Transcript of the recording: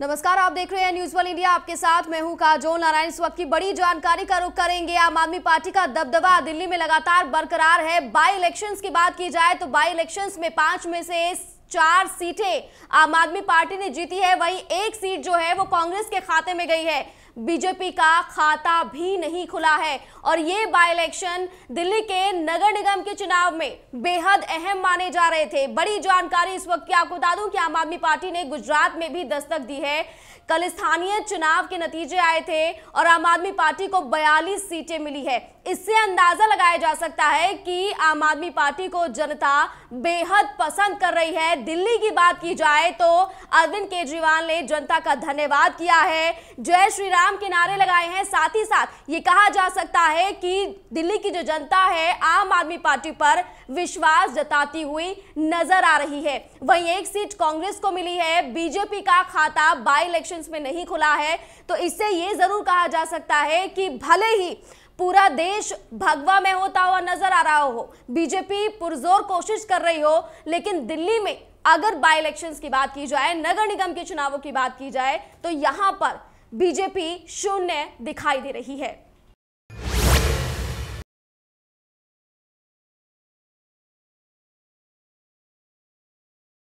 नमस्कार आप देख रहे हैं न्यूज वन इंडिया आपके साथ मैं हूं काजोल नारायण इस वक्त की बड़ी जानकारी का रुख करेंगे आम आदमी पार्टी का दबदबा दिल्ली में लगातार बरकरार है बाई इलेक्शंस की बात की जाए तो बाई इलेक्शंस में पांच में से चार सीटें आम आदमी पार्टी ने जीती है वही एक सीट जो है वो कांग्रेस के खाते में गई है बीजेपी का खाता भी नहीं खुला है और ये बाई इलेक्शन दिल्ली के नगर निगम के चुनाव में बेहद अहम माने जा रहे थे बड़ी जानकारी इस वक्त की आपको बता दूं कि आम आदमी पार्टी ने गुजरात में भी दस्तक दी है कल स्थानीय चुनाव के नतीजे आए थे और आम आदमी पार्टी को 42 सीटें मिली है इससे अंदाजा लगाया जा सकता है कि आम आदमी पार्टी को जनता बेहद पसंद कर रही है दिल्ली की बात की जाए तो अरविंद केजरीवाल ने जनता का धन्यवाद किया है जय श्री राम काम के नारे लगाए हैं साथ ही साथ ये कहा जा सकता है कि दिल्ली की जो जनता है आम आदमी पार्टी पर विश्वास जताती हुई नजर आ रही है वहीं एक सीट कांग्रेस को मिली है बीजेपी का खाता बाई इलेक्शंस में नहीं खुला है तो इससे ये जरूर कहा जा सकता है कि भले ही पूरा देश भगवा में होता हुआ नजर आ रहा हो बीजेपी पुरजोर कोशिश कर रही हो लेकिन दिल्ली में अगर बाई इलेक्शंस की बात की जाए नगर निगम के चुनावों की बात की जाए तो यहां पर बीजेपी शून्य दिखाई दे रही है